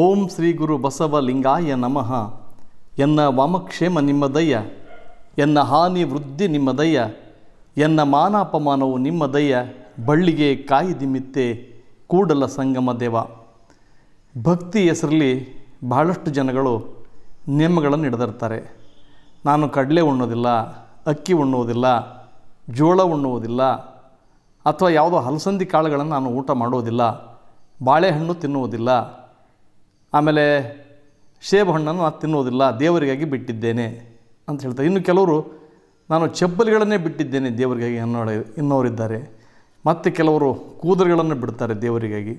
ಓಂ ಶ್ರೀ ಗುರು ಬಸವ ಲಿಂಗಾಯ ನಮಃ ಎನ್ನ ವಾಮಕ್ಷೇಮ ನಿಮ್ಮದಯ್ಯ ಎನ್ನ ಹಾನಿ ವೃದ್ಧಿ ನಿಮ್ಮದಯ್ಯ ಎನ್ನ ನಿಮ್ಮ ನಿಮ್ಮದಯ್ಯ ಬಳ್ಳಿಗೆ ಕಾಯಿದಿಮಿತ್ತೆ ಕೂಡಲ ಸಂಗಮ ದೇವ ಭಕ್ತಿ ಹೆಸರಲ್ಲಿ ಬಹಳಷ್ಟು ಜನಗಳು ನಿಯಮಗಳನ್ನು ಹಿಡಿದಿರ್ತಾರೆ ನಾನು ಕಡಲೆ ಉಣ್ಣೋದಿಲ್ಲ ಅಕ್ಕಿ ಉಣ್ಣುವುದಿಲ್ಲ ಜೋಳ ಉಣ್ಣುವುದಿಲ್ಲ ಅಥವಾ ಯಾವುದೋ ಹಲಸಂದಿ ಕಾಳುಗಳನ್ನು ನಾನು ಊಟ ಮಾಡುವುದಿಲ್ಲ ಬಾಳೆಹಣ್ಣು ತಿನ್ನುವುದಿಲ್ಲ ಆಮೇಲೆ ಸೇಬು ಹಣ್ಣನ್ನು ನಾನು ತಿನ್ನೋದಿಲ್ಲ ದೇವರಿಗಾಗಿ ಬಿಟ್ಟಿದ್ದೇನೆ ಅಂತ ಹೇಳ್ತಾರೆ ಇನ್ನು ಕೆಲವರು ನಾನು ಚಪ್ಪಲಿಗಳನ್ನೇ ಬಿಟ್ಟಿದ್ದೇನೆ ದೇವರಿಗಾಗಿ ಅನ್ನೋ ಇನ್ನೋರಿದ್ದಾರೆ ಮತ್ತು ಕೆಲವರು ಕೂದಲುಗಳನ್ನು ಬಿಡ್ತಾರೆ ದೇವರಿಗಾಗಿ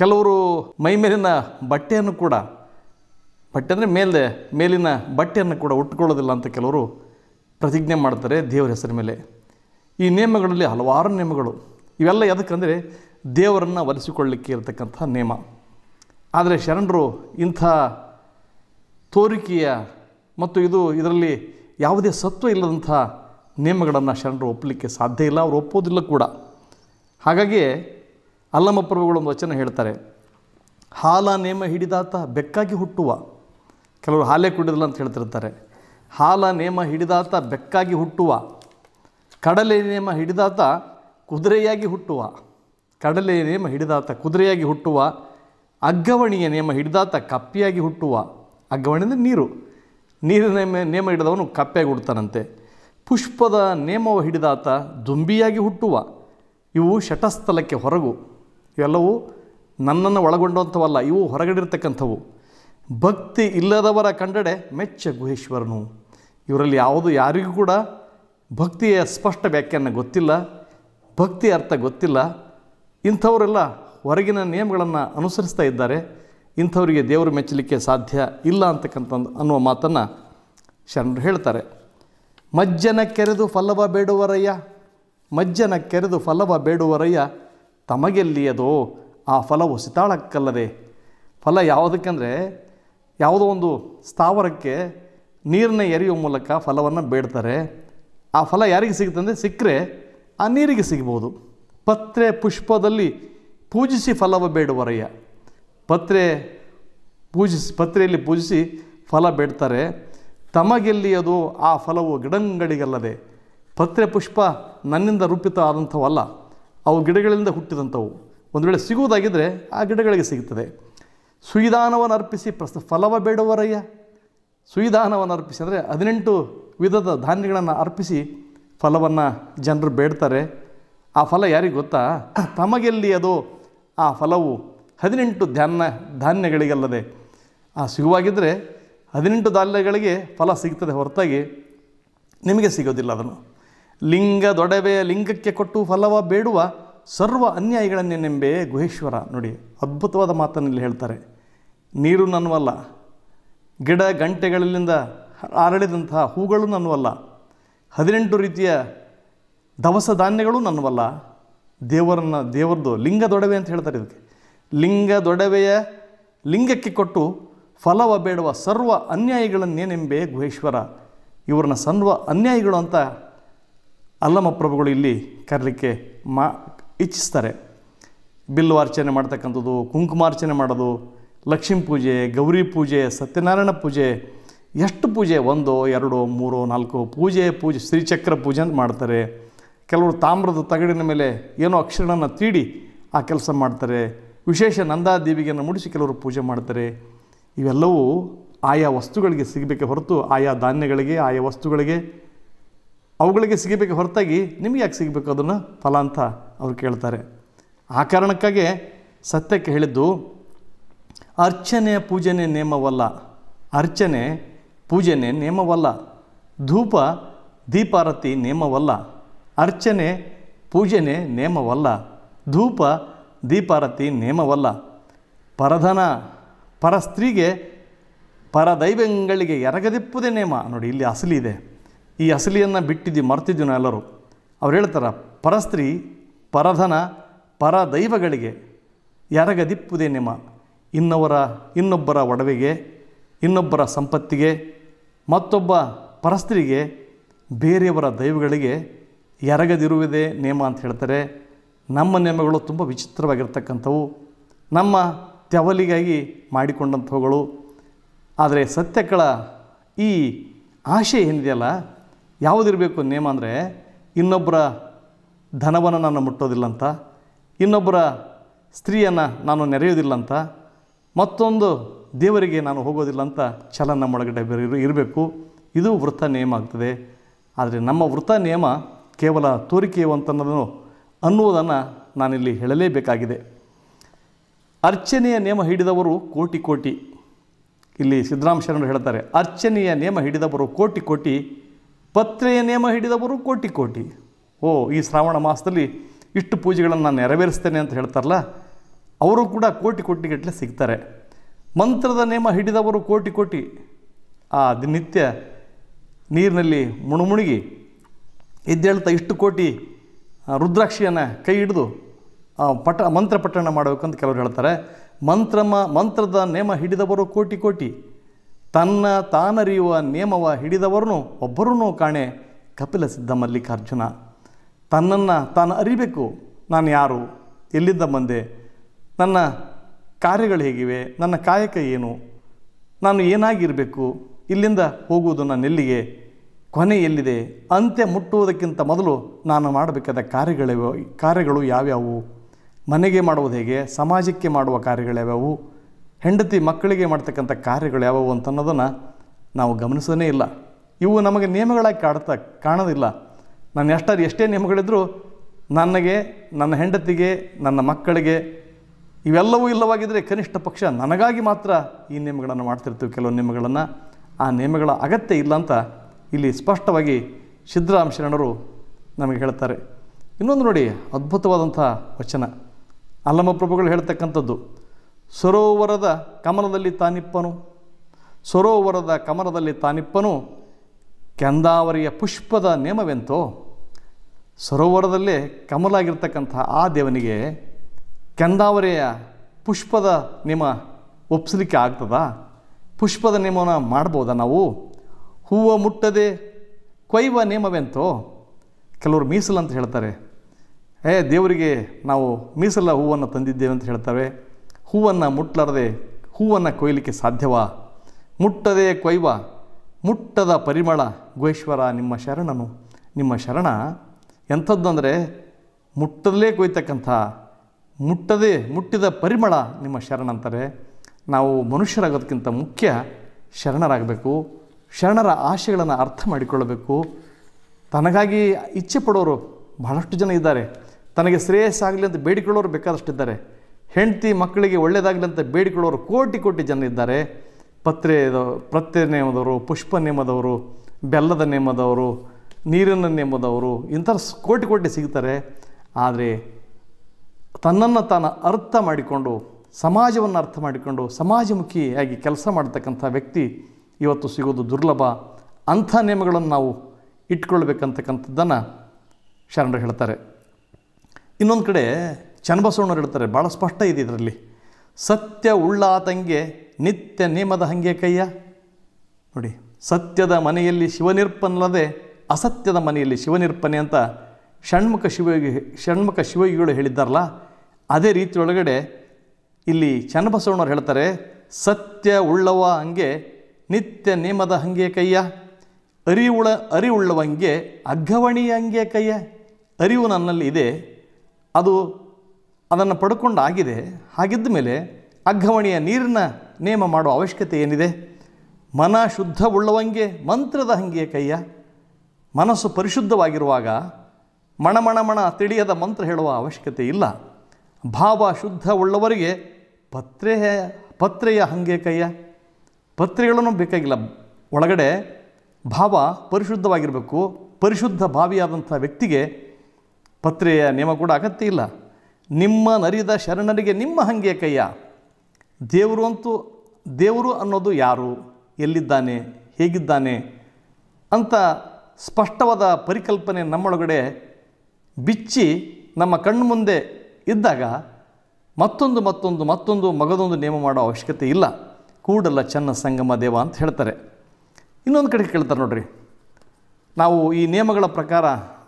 ಕೆಲವರು ಮೈ ಮೇಲಿನ ಬಟ್ಟೆಯನ್ನು ಕೂಡ ಬಟ್ಟೆ ಅಂದರೆ ಮೇಲೆ ಮೇಲಿನ ಬಟ್ಟೆಯನ್ನು ಕೂಡ ಉಟ್ಕೊಳ್ಳೋದಿಲ್ಲ ಅಂತ ಕೆಲವರು ಪ್ರತಿಜ್ಞೆ ಮಾಡ್ತಾರೆ ದೇವರ ಹೆಸರ ಮೇಲೆ ಈ ನಿಯಮಗಳಲ್ಲಿ ಹಲವಾರು ನಿಯಮಗಳು ಇವೆಲ್ಲ ಯಾತಕ್ಕಂದರೆ ದೇವರನ್ನು ಒಲಿಸಿಕೊಳ್ಳಿಕ್ಕೆ ಇರತಕ್ಕಂಥ ನಿಯಮ ಆದರೆ ಶರಣರು ಇಂಥ ತೋರಿಕೆಯ ಮತ್ತು ಇದು ಇದರಲ್ಲಿ ಯಾವುದೇ ಸತ್ವ ಇಲ್ಲದಂಥ ನಿಯಮಗಳನ್ನು ಶರಣರು ಒಪ್ಪಲಿಕ್ಕೆ ಸಾಧ್ಯ ಇಲ್ಲ ಅವರು ಒಪ್ಪೋದಿಲ್ಲ ಕೂಡ ಹಾಗಾಗಿ ಅಲ್ಲಮ್ಮ ಒಂದು ವಚನ ಹೇಳ್ತಾರೆ ಹಾಲ ನೇಮ ಹಿಡಿದಾತ ಬೆಕ್ಕಾಗಿ ಹುಟ್ಟುವ ಕೆಲವರು ಹಾಲೇ ಕುಡಿದಿಲ್ಲ ಅಂತ ಹೇಳ್ತಿರ್ತಾರೆ ಹಾಲ ನೇಮ ಹಿಡಿದಾತ ಬೆಕ್ಕಾಗಿ ಹುಟ್ಟುವ ಕಡಲೆ ನೇಮ ಹಿಡಿದಾತ ಕುದುರೆಯಾಗಿ ಹುಟ್ಟುವ ಕಡಲೆ ನೇಮ ಹಿಡಿದಾತ ಕುದುರೆಯಾಗಿ ಹುಟ್ಟುವ ಅಗ್ಗವಣಿಯ ನೇಮ ಹಿಡಿದಾತ ಕಪ್ಪಿಯಾಗಿ ಹುಟ್ಟುವ ಅಗ್ಗವಣಿ ಅಂದರೆ ನೀರು ನೀರಿನ ನೇಮ ಹಿಡಿದವನು ಕಪ್ಪೆಯಾಗಿ ಹುಡ್ತಾನಂತೆ ಪುಷ್ಪದ ನೇಮವ ಹಿಡಿದಾತ ದುಂಬಿಯಾಗಿ ಹುಟ್ಟುವ ಇವು ಶಟಸ್ಥಲಕ್ಕೆ ಹೊರಗು ಇವೆಲ್ಲವೂ ನನ್ನನ್ನು ಒಳಗೊಂಡಂಥವಲ್ಲ ಇವು ಹೊರಗಡಿರ್ತಕ್ಕಂಥವು ಭಕ್ತಿ ಇಲ್ಲದವರ ಕಂಡಡೆ ಮೆಚ್ಚ ಗುಹೇಶ್ವರನು ಇವರಲ್ಲಿ ಯಾವುದು ಯಾರಿಗೂ ಕೂಡ ಭಕ್ತಿಯ ಸ್ಪಷ್ಟ ವ್ಯಾಖ್ಯಾನ ಗೊತ್ತಿಲ್ಲ ಭಕ್ತಿ ಅರ್ಥ ಗೊತ್ತಿಲ್ಲ ಇಂಥವರೆಲ್ಲ ಹೊರಗಿನ ನಿಯಮಗಳನ್ನು ಅನುಸರಿಸ್ತಾ ಇದ್ದಾರೆ ಇಂಥವರಿಗೆ ದೇವರು ಮೆಚ್ಚಲಿಕ್ಕೆ ಸಾಧ್ಯ ಇಲ್ಲ ಅಂತಕ್ಕಂಥದ್ದು ಅನ್ನುವ ಮಾತನ್ನು ಶರಣರು ಹೇಳ್ತಾರೆ ಮಜ್ಜನ ಕೆರೆದು ಫಲವ ಬೇಡುವರಯ್ಯ ಮಜ್ಜನ ಕೆರೆದು ಫಲವ ಬೇಡುವರಯ್ಯ ತಮಗೆಲ್ಲಿಯದೋ ಆ ಫಲವು ಸಿತಾಳಕ್ಕಲ್ಲದೆ ಫಲ ಯಾವುದಕ್ಕಂದರೆ ಯಾವುದೋ ಒಂದು ಸ್ಥಾವರಕ್ಕೆ ನೀರನ್ನ ಎರೆಯುವ ಮೂಲಕ ಫಲವನ್ನು ಬೇಡ್ತಾರೆ ಆ ಫಲ ಯಾರಿಗೆ ಸಿಗುತ್ತಂದರೆ ಸಿಕ್ಕರೆ ಆ ನೀರಿಗೆ ಸಿಗ್ಬೋದು ಪತ್ರೆ ಪುಷ್ಪದಲ್ಲಿ ಪೂಜಿಸಿ ಫಲವ ಬೇಡುವರಯ್ಯ ಪತ್ರೆ ಪೂಜಿಸಿ ಪತ್ರೆಯಲ್ಲಿ ಪೂಜಿಸಿ ಫಲ ಬೇಡ್ತಾರೆ ತಮಗೆಲ್ಲಿಯದು ಆ ಫಲವು ಗಿಡಂಗಡಿಗಲ್ಲದೆ ಪತ್ರೆ ಪುಷ್ಪ ನನ್ನಿಂದ ರೂಪಿತ ಆದಂಥವಲ್ಲ ಅವು ಗಿಡಗಳಿಂದ ಹುಟ್ಟಿದಂಥವು ಒಂದು ವೇಳೆ ಸಿಗುವುದಾಗಿದ್ದರೆ ಆ ಗಿಡಗಳಿಗೆ ಸಿಗುತ್ತದೆ ಸುಯಿದಾನವನ್ನು ಅರ್ಪಿಸಿ ಪ್ರಸ್ತ ಫಲವ ಬೇಡುವರಯ್ಯ ಸುಯಿದಾನವನ್ನು ಅರ್ಪಿಸಿ ಅಂದರೆ ಹದಿನೆಂಟು ವಿಧದ ಧಾನ್ಯಗಳನ್ನು ಅರ್ಪಿಸಿ ಫಲವನ್ನು ಜನರು ಬೇಡ್ತಾರೆ ಆ ಫಲ ಯಾರಿಗೆ ಗೊತ್ತಾ ತಮಗೆಲ್ಲಿ ಅದು ಆ ಫಲವು ಹದಿನೆಂಟು ಧ್ಯಾನ ಧಾನ್ಯಗಳಿಗಲ್ಲದೆ ಆ ಸಿಗುವಾಗಿದ್ದರೆ ಹದಿನೆಂಟು ಧಾನ್ಯಗಳಿಗೆ ಫಲ ಸಿಗ್ತದೆ ಹೊರತಾಗಿ ನಿಮಗೆ ಸಿಗೋದಿಲ್ಲ ಅದನ್ನು ಲಿಂಗ ದೊಡವೆ ಲಿಂಗಕ್ಕೆ ಕೊಟ್ಟು ಫಲವ ಬೇಡುವ ಸರ್ವ ಅನ್ಯಾಯಿಗಳನ್ನೇ ನೆಂಬೆ ಗುಹೇಶ್ವರ ನೋಡಿ ಅದ್ಭುತವಾದ ಮಾತನ್ನಲ್ಲಿ ಹೇಳ್ತಾರೆ ನೀರು ನನ್ನವಲ್ಲ ಗಿಡ ಗಂಟೆಗಳಿಂದ ಅರಳಿದಂತಹ ಹೂಗಳು ನನ್ನವಲ್ಲ ಹದಿನೆಂಟು ರೀತಿಯ ದವಸ ಧಾನ್ಯಗಳು ನನ್ನವಲ್ಲ ದೇವರನ್ನ ದೇವರದು ಲಿಂಗ ದೊಡವೆ ಅಂತ ಹೇಳ್ತಾರೆ ಇದಕ್ಕೆ ಲಿಂಗ ದೊಡವೆಯ ಲಿಂಗಕ್ಕೆ ಕೊಟ್ಟು ಫಲವ ಬೇಡುವ ಸರ್ವ ಅನ್ಯಾಯಗಳನ್ನೇನೆಂಬೆ ಗುಹೇಶ್ವರ ಇವರನ್ನ ಸರ್ವ ಅನ್ಯಾಯಿಗಳು ಅಂತ ಅಲ್ಲಮ ಪ್ರಭುಗಳು ಇಲ್ಲಿ ಕರಲಿಕ್ಕೆ ಮಾ ಇಚ್ಛಿಸ್ತಾರೆ ಅರ್ಚನೆ ಮಾಡ್ತಕ್ಕಂಥದ್ದು ಕುಂಕುಮಾರ್ಚನೆ ಮಾಡೋದು ಲಕ್ಷ್ಮೀ ಪೂಜೆ ಗೌರಿ ಪೂಜೆ ಸತ್ಯನಾರಾಯಣ ಪೂಜೆ ಎಷ್ಟು ಪೂಜೆ ಒಂದೋ ಎರಡೋ ಮೂರೋ ನಾಲ್ಕೋ ಪೂಜೆ ಪೂಜೆ ಶ್ರೀಚಕ್ರ ಪೂಜೆ ಅಂತ ಮಾಡ್ತಾರೆ ಕೆಲವರು ತಾಮ್ರದ ತಗಡಿನ ಮೇಲೆ ಏನೋ ಅಕ್ಷರನ ತೀಡಿ ಆ ಕೆಲಸ ಮಾಡ್ತಾರೆ ವಿಶೇಷ ನಂದಾದೇವಿಗೆಯನ್ನು ಮೂಡಿಸಿ ಕೆಲವರು ಪೂಜೆ ಮಾಡ್ತಾರೆ ಇವೆಲ್ಲವೂ ಆಯಾ ವಸ್ತುಗಳಿಗೆ ಸಿಗಬೇಕೆ ಹೊರತು ಆಯಾ ಧಾನ್ಯಗಳಿಗೆ ಆಯಾ ವಸ್ತುಗಳಿಗೆ ಅವುಗಳಿಗೆ ಸಿಗಬೇಕು ಹೊರತಾಗಿ ನಿಮಗೆ ಯಾಕೆ ಸಿಗಬೇಕು ಅದನ್ನು ಫಲ ಅಂತ ಅವರು ಕೇಳ್ತಾರೆ ಆ ಕಾರಣಕ್ಕಾಗಿ ಸತ್ಯಕ್ಕೆ ಹೇಳಿದ್ದು ಅರ್ಚನೆ ಪೂಜನೆ ನೇಮವಲ್ಲ ಅರ್ಚನೆ ಪೂಜನೆ ನೇಮವಲ್ಲ ಧೂಪ ದೀಪಾರತಿ ನೇಮವಲ್ಲ ಅರ್ಚನೆ ಪೂಜನೆ ನೇಮವಲ್ಲ ಧೂಪ ದೀಪಾರತಿ ನೇಮವಲ್ಲ ಪರಧನ ಪರಸ್ತ್ರೀಗೆ ಪರದೈವಗಳಿಗೆ ಎರಗದಿಪ್ಪುದೇ ನೇಮ ನೋಡಿ ಇಲ್ಲಿ ಅಸಲಿ ಇದೆ ಈ ಅಸಲಿಯನ್ನು ಬಿಟ್ಟಿದ್ದು ಮರ್ತಿದ್ದು ನಾ ಎಲ್ಲರೂ ಅವ್ರು ಹೇಳ್ತಾರ ಪರಸ್ತ್ರೀ ಪರಧನ ಪರದೈವಗಳಿಗೆ ಎರಗದಿಪ್ಪುದೇ ನೇಮ ಇನ್ನವರ ಇನ್ನೊಬ್ಬರ ಒಡವೆಗೆ ಇನ್ನೊಬ್ಬರ ಸಂಪತ್ತಿಗೆ ಮತ್ತೊಬ್ಬ ಪರಸ್ತ್ರೀಗೆ ಬೇರೆಯವರ ದೈವಗಳಿಗೆ ಎರಗದಿರುವುದೇ ನಿಯಮ ಅಂತ ಹೇಳ್ತಾರೆ ನಮ್ಮ ನಿಯಮಗಳು ತುಂಬ ವಿಚಿತ್ರವಾಗಿರ್ತಕ್ಕಂಥವು ನಮ್ಮ ತೆವಲಿಗಾಗಿ ಮಾಡಿಕೊಂಡಂಥವುಗಳು ಆದರೆ ಸತ್ಯಗಳ ಈ ಆಶೆ ಏನಿದೆಯಲ್ಲ ಯಾವುದಿರಬೇಕು ನಿಯಮ ಅಂದರೆ ಇನ್ನೊಬ್ಬರ ಧನವನ್ನು ನಾನು ಮುಟ್ಟೋದಿಲ್ಲ ಅಂತ ಇನ್ನೊಬ್ಬರ ಸ್ತ್ರೀಯನ್ನು ನಾನು ನೆರೆಯೋದಿಲ್ಲ ಅಂತ ಮತ್ತೊಂದು ದೇವರಿಗೆ ನಾನು ಹೋಗೋದಿಲ್ಲ ಅಂತ ಚಲನ ಒಳಗಡೆ ಬೇರೆ ಇರಬೇಕು ಇದು ವೃತ್ತ ನಿಯಮ ಆಗ್ತದೆ ಆದರೆ ನಮ್ಮ ವೃತ್ತ ನಿಯಮ ಕೇವಲ ತೋರಿಕೆಯವಂತನದನು ಅನ್ನುವುದನ್ನು ನಾನಿಲ್ಲಿ ಹೇಳಲೇಬೇಕಾಗಿದೆ ಅರ್ಚನೆಯ ನೇಮ ಹಿಡಿದವರು ಕೋಟಿ ಕೋಟಿ ಇಲ್ಲಿ ಸಿದ್ದರಾಮ ಹೇಳ್ತಾರೆ ಅರ್ಚನೆಯ ನೇಮ ಹಿಡಿದವರು ಕೋಟಿ ಕೋಟಿ ಪತ್ರೆಯ ನೇಮ ಹಿಡಿದವರು ಕೋಟಿ ಕೋಟಿ ಓ ಈ ಶ್ರಾವಣ ಮಾಸದಲ್ಲಿ ಇಷ್ಟು ಪೂಜೆಗಳನ್ನು ನಾನು ನೆರವೇರಿಸ್ತೇನೆ ಅಂತ ಹೇಳ್ತಾರಲ್ಲ ಅವರು ಕೂಡ ಕೋಟಿ ಕೋಟಿಗಟ್ಟಲೆ ಸಿಗ್ತಾರೆ ಮಂತ್ರದ ನೇಮ ಹಿಡಿದವರು ಕೋಟಿ ಕೋಟಿ ಆ ದಿನನಿತ್ಯ ನೀರಿನಲ್ಲಿ ಮುಣುಮುಣುಗಿ ಎದ್ದೇಳ್ತಾ ಇಷ್ಟು ಕೋಟಿ ರುದ್ರಾಕ್ಷಿಯನ್ನು ಕೈ ಹಿಡಿದು ಪಟ ಮಂತ್ರ ಪಠಣ ಮಾಡಬೇಕಂತ ಕೆಲವರು ಹೇಳ್ತಾರೆ ಮಂತ್ರಮ ಮಂತ್ರದ ನೇಮ ಹಿಡಿದವರು ಕೋಟಿ ಕೋಟಿ ತನ್ನ ತಾನರಿಯುವ ನೇಮವ ಹಿಡಿದವರನ್ನು ಒಬ್ಬರೂ ಕಾಣೆ ಕಪಿಲ ಸಿದ್ಧ ಮಲ್ಲಿಕಾರ್ಜುನ ತನ್ನನ್ನು ತಾನು ಅರಿಬೇಕು ನಾನು ಯಾರು ಎಲ್ಲಿಂದ ಬಂದೆ ನನ್ನ ಕಾರ್ಯಗಳು ಹೇಗಿವೆ ನನ್ನ ಕಾಯಕ ಏನು ನಾನು ಏನಾಗಿರಬೇಕು ಇಲ್ಲಿಂದ ಹೋಗುವುದು ನಾನು ಎಲ್ಲಿಗೆ ಕೊನೆ ಎಲ್ಲಿದೆ ಅಂತ್ಯ ಮುಟ್ಟುವುದಕ್ಕಿಂತ ಮೊದಲು ನಾನು ಮಾಡಬೇಕಾದ ಕಾರ್ಯಗಳಿವ ಕಾರ್ಯಗಳು ಯಾವ್ಯಾವು ಮನೆಗೆ ಮಾಡುವುದು ಹೇಗೆ ಸಮಾಜಕ್ಕೆ ಮಾಡುವ ಯಾವ್ಯಾವು ಹೆಂಡತಿ ಮಕ್ಕಳಿಗೆ ಮಾಡ್ತಕ್ಕಂಥ ಕಾರ್ಯಗಳು ಯಾವ್ಯಾವು ಅಂತ ಅನ್ನೋದನ್ನು ನಾವು ಗಮನಿಸೋನೇ ಇಲ್ಲ ಇವು ನಮಗೆ ನಿಯಮಗಳಾಗಿ ಕಾಡ್ತಾ ಕಾಣೋದಿಲ್ಲ ನಾನು ಎಷ್ಟಾದ್ರು ಎಷ್ಟೇ ನಿಯಮಗಳಿದ್ದರೂ ನನಗೆ ನನ್ನ ಹೆಂಡತಿಗೆ ನನ್ನ ಮಕ್ಕಳಿಗೆ ಇವೆಲ್ಲವೂ ಇಲ್ಲವಾಗಿದ್ದರೆ ಕನಿಷ್ಠ ಪಕ್ಷ ನನಗಾಗಿ ಮಾತ್ರ ಈ ನಿಯಮಗಳನ್ನು ಮಾಡ್ತಿರ್ತೀವಿ ಕೆಲವು ನಿಯಮಗಳನ್ನು ಆ ನಿಯಮಗಳ ಅಗತ್ಯ ಇಲ್ಲ ಅಂತ ಇಲ್ಲಿ ಸ್ಪಷ್ಟವಾಗಿ ಶರಣರು ನಮಗೆ ಹೇಳ್ತಾರೆ ಇನ್ನೊಂದು ನೋಡಿ ಅದ್ಭುತವಾದಂಥ ವಚನ ಅಲ್ಲಮ ಪ್ರಭುಗಳು ಹೇಳ್ತಕ್ಕಂಥದ್ದು ಸರೋವರದ ಕಮಲದಲ್ಲಿ ತಾನಿಪ್ಪನು ಸರೋವರದ ಕಮಲದಲ್ಲಿ ತಾನಿಪ್ಪನು ಕೆಂದಾವರಿಯ ಪುಷ್ಪದ ನೇಮವೆಂತೋ ಸರೋವರದಲ್ಲೇ ಕಮಲಾಗಿರ್ತಕ್ಕಂಥ ಆ ದೇವನಿಗೆ ಕೆಂದಾವರಿಯ ಪುಷ್ಪದ ನೇಮ ಒಪ್ಪಿಸಲಿಕ್ಕೆ ಆಗ್ತದ ಪುಷ್ಪದ ನೇಮವನ್ನು ಮಾಡ್ಬೋದಾ ನಾವು ಹೂವು ಮುಟ್ಟದೆ ಕೊಯ್ವ ನಿಯಮವೆಂತೋ ಕೆಲವರು ಮೀಸಲು ಅಂತ ಹೇಳ್ತಾರೆ ಏ ದೇವರಿಗೆ ನಾವು ಮೀಸಲ ಹೂವನ್ನು ತಂದಿದ್ದೇವೆ ಅಂತ ಹೇಳ್ತಾರೆ ಹೂವನ್ನು ಮುಟ್ಲಾರದೆ ಹೂವನ್ನು ಕೊಯ್ಲಿಕ್ಕೆ ಸಾಧ್ಯವ ಮುಟ್ಟದೆ ಕೊಯ್ವ ಮುಟ್ಟದ ಪರಿಮಳ ಗುಹೇಶ್ವರ ನಿಮ್ಮ ಶರಣನು ನಿಮ್ಮ ಶರಣ ಎಂಥದ್ದು ಅಂದರೆ ಮುಟ್ಟದಲ್ಲೇ ಕೊಯ್ತಕ್ಕಂಥ ಮುಟ್ಟದೆ ಮುಟ್ಟಿದ ಪರಿಮಳ ನಿಮ್ಮ ಶರಣ ಅಂತಾರೆ ನಾವು ಮನುಷ್ಯರಾಗೋದಕ್ಕಿಂತ ಮುಖ್ಯ ಶರಣರಾಗಬೇಕು ಶರಣರ ಆಶೆಗಳನ್ನು ಅರ್ಥ ಮಾಡಿಕೊಳ್ಳಬೇಕು ತನಗಾಗಿ ಇಚ್ಛೆ ಪಡೋರು ಬಹಳಷ್ಟು ಜನ ಇದ್ದಾರೆ ತನಗೆ ಶ್ರೇಯಸ್ಸಾಗಲಿ ಅಂತ ಬೇಡಿಕೊಳ್ಳೋರು ಬೇಕಾದಷ್ಟಿದ್ದಾರೆ ಹೆಂಡತಿ ಮಕ್ಕಳಿಗೆ ಒಳ್ಳೆಯದಾಗಲಿ ಅಂತ ಬೇಡಿಕೊಳ್ಳೋರು ಕೋಟಿ ಕೋಟಿ ಜನ ಇದ್ದಾರೆ ಪತ್ರೆ ಪತ್ರೆ ನೇಮದವರು ಪುಷ್ಪ ನೇಮದವರು ಬೆಲ್ಲದ ನೇಮದವರು ನೀರಿನ ನೇಮದವರು ಇಂಥ ಕೋಟಿ ಕೋಟಿ ಸಿಗ್ತಾರೆ ಆದರೆ ತನ್ನನ್ನು ತಾನು ಅರ್ಥ ಮಾಡಿಕೊಂಡು ಸಮಾಜವನ್ನು ಅರ್ಥ ಮಾಡಿಕೊಂಡು ಸಮಾಜಮುಖಿಯಾಗಿ ಕೆಲಸ ಮಾಡತಕ್ಕಂಥ ವ್ಯಕ್ತಿ ಇವತ್ತು ಸಿಗೋದು ದುರ್ಲಭ ಅಂಥ ನಿಯಮಗಳನ್ನು ನಾವು ಇಟ್ಕೊಳ್ಬೇಕಂತಕ್ಕಂಥದ್ದನ್ನು ಶರಣರು ಹೇಳ್ತಾರೆ ಇನ್ನೊಂದು ಕಡೆ ಚನ್ನಬಸವಣ್ಣವ್ರು ಹೇಳ್ತಾರೆ ಭಾಳ ಸ್ಪಷ್ಟ ಇದೆ ಇದರಲ್ಲಿ ಸತ್ಯ ಉಳ್ಳಾತಂಗೆ ನಿತ್ಯ ನಿಯಮದ ಹಂಗೆ ಕೈಯ ನೋಡಿ ಸತ್ಯದ ಮನೆಯಲ್ಲಿ ಶಿವನಿರ್ಪನಲ್ಲದೆ ಅಸತ್ಯದ ಮನೆಯಲ್ಲಿ ಶಿವನಿರ್ಪನೆ ಅಂತ ಷಣ್ಮುಖ ಶಿವಯೋಗಿ ಷಣ್ಮುಖ ಶಿವಯೋಗಿಗಳು ಹೇಳಿದ್ದಾರಲ್ಲ ಅದೇ ರೀತಿಯೊಳಗಡೆ ಇಲ್ಲಿ ಚನ್ನಬಸವಣ್ಣವ್ರು ಹೇಳ್ತಾರೆ ಸತ್ಯ ಉಳ್ಳವ ಹಂಗೆ ನಿತ್ಯ ನೇಮದ ಹಂಗೆ ಕೈಯ ಅರಿವುಳ ಅರಿವುಳ್ಳವಂಗೆ ಅಗ್ಗವಣಿಯ ಹಂಗೆ ಕೈಯ ಅರಿವು ನನ್ನಲ್ಲಿ ಇದೆ ಅದು ಅದನ್ನು ಆಗಿದೆ ಹಾಗಿದ್ದ ಮೇಲೆ ಅಗ್ಗವಣಿಯ ನೀರಿನ ನೇಮ ಮಾಡುವ ಅವಶ್ಯಕತೆ ಏನಿದೆ ಮನ ಶುದ್ಧವುಳ್ಳವಂಗೆ ಮಂತ್ರದ ಹಂಗೆ ಕೈಯ ಮನಸ್ಸು ಪರಿಶುದ್ಧವಾಗಿರುವಾಗ ಮಣಮಣಮಣ ತಿಳಿಯದ ಮಂತ್ರ ಹೇಳುವ ಅವಶ್ಯಕತೆ ಇಲ್ಲ ಭಾವ ಶುದ್ಧ ಉಳ್ಳವರಿಗೆ ಪತ್ರೆಯ ಪತ್ರೆಯ ಹಂಗೆ ಕೈಯ ಪತ್ರಿಕೆಗಳನ್ನು ಬೇಕಾಗಿಲ್ಲ ಒಳಗಡೆ ಭಾವ ಪರಿಶುದ್ಧವಾಗಿರಬೇಕು ಪರಿಶುದ್ಧ ಭಾವಿಯಾದಂಥ ವ್ಯಕ್ತಿಗೆ ಪತ್ರೆಯ ನಿಯಮ ಕೂಡ ಅಗತ್ಯ ಇಲ್ಲ ನಿಮ್ಮ ನರಿದ ಶರಣರಿಗೆ ನಿಮ್ಮ ಹಂಗೆ ಕೈಯ ದೇವರು ಅಂತೂ ದೇವರು ಅನ್ನೋದು ಯಾರು ಎಲ್ಲಿದ್ದಾನೆ ಹೇಗಿದ್ದಾನೆ ಅಂತ ಸ್ಪಷ್ಟವಾದ ಪರಿಕಲ್ಪನೆ ನಮ್ಮೊಳಗಡೆ ಬಿಚ್ಚಿ ನಮ್ಮ ಕಣ್ಣು ಮುಂದೆ ಇದ್ದಾಗ ಮತ್ತೊಂದು ಮತ್ತೊಂದು ಮತ್ತೊಂದು ಮಗದೊಂದು ನೇಮ ಮಾಡೋ ಅವಶ್ಯಕತೆ ಇಲ್ಲ ಕೂಡಲ ಚನ್ನ ಸಂಗಮ ದೇವ ಅಂತ ಹೇಳ್ತಾರೆ ಇನ್ನೊಂದು ಕಡೆ ಕೇಳ್ತಾರೆ ನೋಡ್ರಿ ನಾವು ಈ ನಿಯಮಗಳ ಪ್ರಕಾರ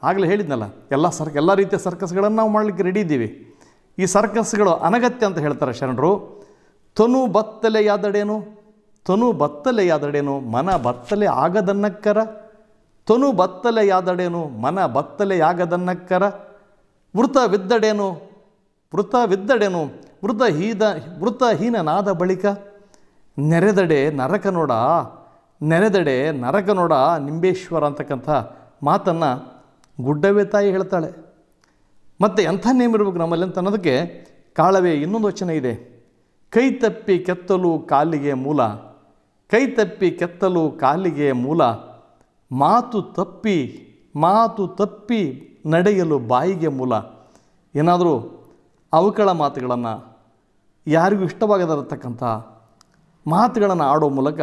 ಆಗಲೇ ಹೇಳಿದ್ನಲ್ಲ ಎಲ್ಲ ಸರ್ಕ ಎಲ್ಲ ರೀತಿಯ ಸರ್ಕಸ್ಗಳನ್ನು ನಾವು ಮಾಡಲಿಕ್ಕೆ ರೆಡಿ ಇದ್ದೀವಿ ಈ ಸರ್ಕಸ್ಗಳು ಅನಗತ್ಯ ಅಂತ ಹೇಳ್ತಾರೆ ಶರಣರು ತನು ಯಾದಡೇನು ತನು ಯಾದಡೇನು ಮನ ಬತ್ತಲೆ ಆಗದನ್ನಕ್ಕರ ತನು ಯಾದಡೇನು ಮನ ಬತ್ತಲೆಯಾಗದನ್ನಕ್ಕರ ವೃತ ವಿದ್ದಡೇನು ವೃತ ವಿದ್ದಡೇನು ವೃತ ಹೀದ ವೃತ ಹೀನನಾದ ಬಳಿಕ ನೆರೆದಡೆ ನರಕ ನೋಡ ನೆರೆದಡೆ ನರಕ ನೋಡ ನಿಂಬೇಶ್ವರ ಅಂತಕ್ಕಂಥ ಮಾತನ್ನು ಗುಡ್ಡವೇ ತಾಯಿ ಹೇಳ್ತಾಳೆ ಮತ್ತು ಎಂಥ ನೇಮ್ ಇರಬೇಕು ನಮ್ಮಲ್ಲಿ ಅಂತ ಅನ್ನೋದಕ್ಕೆ ಕಾಳವೇ ಇನ್ನೊಂದು ವಚನ ಇದೆ ಕೈ ತಪ್ಪಿ ಕೆತ್ತಲು ಕಾಲಿಗೆ ಮೂಲ ಕೈ ತಪ್ಪಿ ಕೆತ್ತಲು ಕಾಲಿಗೆ ಮೂಲ ಮಾತು ತಪ್ಪಿ ಮಾತು ತಪ್ಪಿ ನಡೆಯಲು ಬಾಯಿಗೆ ಮೂಲ ಏನಾದರೂ ಅವಕಳ ಮಾತುಗಳನ್ನು ಯಾರಿಗೂ ಇಷ್ಟವಾಗದಿರತಕ್ಕಂಥ ಮಾತುಗಳನ್ನು ಆಡೋ ಮೂಲಕ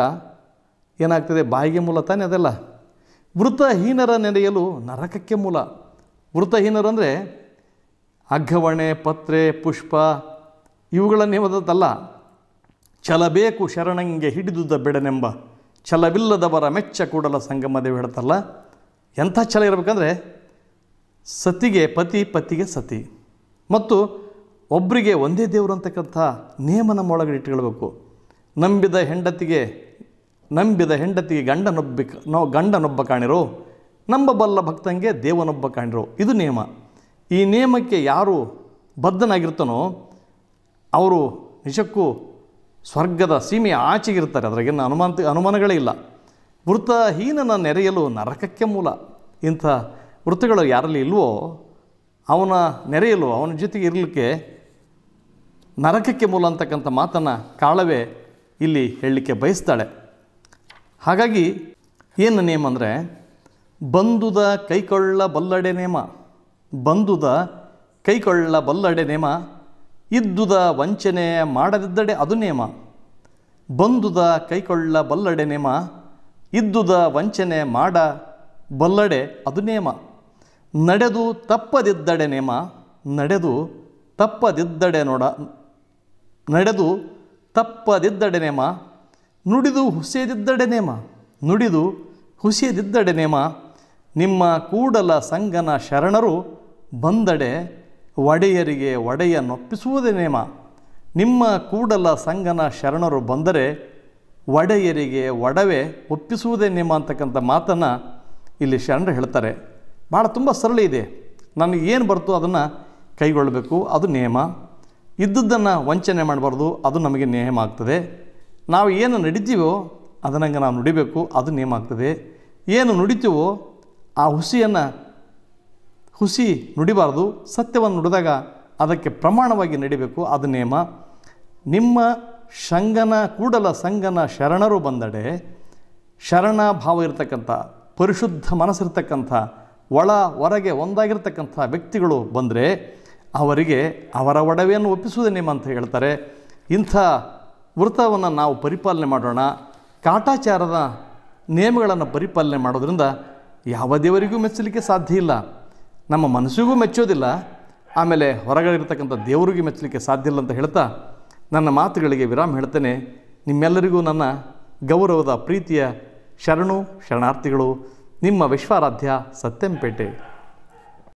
ಏನಾಗ್ತದೆ ಬಾಯಿಗೆ ಮೂಲ ತಾನೇ ಅದೆಲ್ಲ ವೃತಹೀನರ ನೆನೆಯಲು ನರಕಕ್ಕೆ ಮೂಲ ಅಂದರೆ ಅಗ್ಗವಣೆ ಪತ್ರೆ ಪುಷ್ಪ ಛಲ ಛಲಬೇಕು ಶರಣಂಗೆ ಹಿಡಿದುದ ಬೆಡನೆಂಬ ಛಲವಿಲ್ಲದವರ ಮೆಚ್ಚ ಕೂಡಲ ಸಂಗಮ ದೇವಿ ಹೇಳ್ತಲ್ಲ ಎಂಥ ಛಲ ಇರಬೇಕಂದ್ರೆ ಸತಿಗೆ ಪತಿ ಪತಿಗೆ ಸತಿ ಮತ್ತು ಒಬ್ಬರಿಗೆ ಒಂದೇ ದೇವರು ಅಂತಕ್ಕಂಥ ನೇಮನ ಮೊಳಗಡೆ ಇಟ್ಕೊಳ್ಬೇಕು ನಂಬಿದ ಹೆಂಡತಿಗೆ ನಂಬಿದ ಹೆಂಡತಿಗೆ ಗಂಡನೊಬ್ಬ ನಾವು ಗಂಡನೊಬ್ಬ ಕಾಣಿರೋ ನಂಬಬಲ್ಲ ಭಕ್ತಂಗೆ ದೇವನೊಬ್ಬ ಕಾಣಿರೋ ಇದು ನಿಯಮ ಈ ನಿಯಮಕ್ಕೆ ಯಾರು ಬದ್ಧನಾಗಿರ್ತಾನೋ ಅವರು ನಿಜಕ್ಕೂ ಸ್ವರ್ಗದ ಸೀಮೆಯ ಆಚೆಗಿರ್ತಾರೆ ಅದರಾಗೇನು ಅನುಮಾನ ಅನುಮಾನಗಳೇ ಇಲ್ಲ ವೃತ್ತಹೀನನ ನೆರೆಯಲು ನರಕಕ್ಕೆ ಮೂಲ ಇಂಥ ವೃತ್ತಗಳು ಯಾರಲ್ಲಿ ಇಲ್ವೋ ಅವನ ನೆರೆಯಲು ಅವನ ಜೊತೆಗೆ ಇರಲಿಕ್ಕೆ ನರಕಕ್ಕೆ ಮೂಲ ಅಂತಕ್ಕಂಥ ಮಾತನ್ನು ಕಾಳವೇ ಇಲ್ಲಿ ಹೇಳಲಿಕ್ಕೆ ಬಯಸ್ತಾಳೆ ಹಾಗಾಗಿ ಏನು ನೇಮ್ ಅಂದರೆ ಬಂದುದ ಕೈಕೊಳ್ಳ ಬಲ್ಲಡೆ ನೇಮ ಬಂಧುದ ಕೈಕೊಳ್ಳ ಬಲ್ಲಡೆ ನೇಮ ಇದ್ದುದ ವಂಚನೆ ಮಾಡದಿದ್ದಡೆ ಅದು ನೇಮ ಬಂಧುದ ಕೈಕೊಳ್ಳ ಬಲ್ಲಡೆ ನೇಮ ಇದ್ದುದ ವಂಚನೆ ಮಾಡ ಬಲ್ಲಡೆ ಅದು ನೇಮ ನಡೆದು ತಪ್ಪದಿದ್ದಡೆ ನೇಮ ನಡೆದು ತಪ್ಪದಿದ್ದಡೆ ನೋಡ ನಡೆದು ತಪ್ಪದಿದ್ದಡೆ ನೇಮ ನುಡಿದು ನೇಮ ನುಡಿದು ನೇಮ ನಿಮ್ಮ ಕೂಡಲ ಸಂಗನ ಶರಣರು ಬಂದಡೆ ಒಡೆಯರಿಗೆ ಒಡೆಯ ನೊಪ್ಪಿಸುವುದೇ ನೇಮ ನಿಮ್ಮ ಕೂಡಲ ಸಂಗನ ಶರಣರು ಬಂದರೆ ಒಡೆಯರಿಗೆ ಒಡವೆ ಒಪ್ಪಿಸುವುದೇ ನೇಮ ಅಂತಕ್ಕಂಥ ಮಾತನ್ನು ಇಲ್ಲಿ ಶರಣರು ಹೇಳ್ತಾರೆ ಭಾಳ ತುಂಬ ಸರಳ ಇದೆ ನನಗೆ ಏನು ಬರ್ತೋ ಅದನ್ನು ಕೈಗೊಳ್ಳಬೇಕು ಅದು ನೇಮ ಇದ್ದುದನ್ನು ವಂಚನೆ ಮಾಡಬಾರ್ದು ಅದು ನಮಗೆ ನೇಮ ಆಗ್ತದೆ ನಾವು ಏನು ನಡಿತೀವೋ ಅದನ್ನಂಗೆ ನಾವು ನುಡಿಬೇಕು ಅದು ನೇಮ ಆಗ್ತದೆ ಏನು ನುಡಿತೀವೋ ಆ ಹುಸಿಯನ್ನು ಹುಸಿ ನುಡಿಬಾರ್ದು ಸತ್ಯವನ್ನು ನುಡಿದಾಗ ಅದಕ್ಕೆ ಪ್ರಮಾಣವಾಗಿ ನಡಿಬೇಕು ಅದು ನೇಮ ನಿಮ್ಮ ಶಂಗನ ಕೂಡಲ ಸಂಗನ ಶರಣರು ಬಂದಡೆ ಶರಣ ಭಾವ ಇರತಕ್ಕಂಥ ಪರಿಶುದ್ಧ ಮನಸ್ಸಿರ್ತಕ್ಕಂಥ ಒಳ ಹೊರಗೆ ಒಂದಾಗಿರ್ತಕ್ಕಂಥ ವ್ಯಕ್ತಿಗಳು ಬಂದರೆ ಅವರಿಗೆ ಅವರ ಒಡವೆಯನ್ನು ಒಪ್ಪಿಸುವುದೇ ಅಂತ ಹೇಳ್ತಾರೆ ಇಂಥ ವೃತ್ತವನ್ನು ನಾವು ಪರಿಪಾಲನೆ ಮಾಡೋಣ ಕಾಟಾಚಾರದ ನಿಯಮಗಳನ್ನು ಪರಿಪಾಲನೆ ಮಾಡೋದ್ರಿಂದ ಯಾವ ದೇವರಿಗೂ ಮೆಚ್ಚಲಿಕ್ಕೆ ಸಾಧ್ಯ ಇಲ್ಲ ನಮ್ಮ ಮನಸ್ಸಿಗೂ ಮೆಚ್ಚೋದಿಲ್ಲ ಆಮೇಲೆ ಹೊರಗಡೆ ಇರತಕ್ಕಂಥ ದೇವರಿಗೂ ಮೆಚ್ಚಲಿಕ್ಕೆ ಸಾಧ್ಯ ಇಲ್ಲ ಅಂತ ಹೇಳ್ತಾ ನನ್ನ ಮಾತುಗಳಿಗೆ ವಿರಾಮ ಹೇಳ್ತೇನೆ ನಿಮ್ಮೆಲ್ಲರಿಗೂ ನನ್ನ ಗೌರವದ ಪ್ರೀತಿಯ ಶರಣು ಶರಣಾರ್ಥಿಗಳು ನಿಮ್ಮ ವಿಶ್ವಾರಾಧ್ಯ ಸತ್ಯಂಪೇಟೆ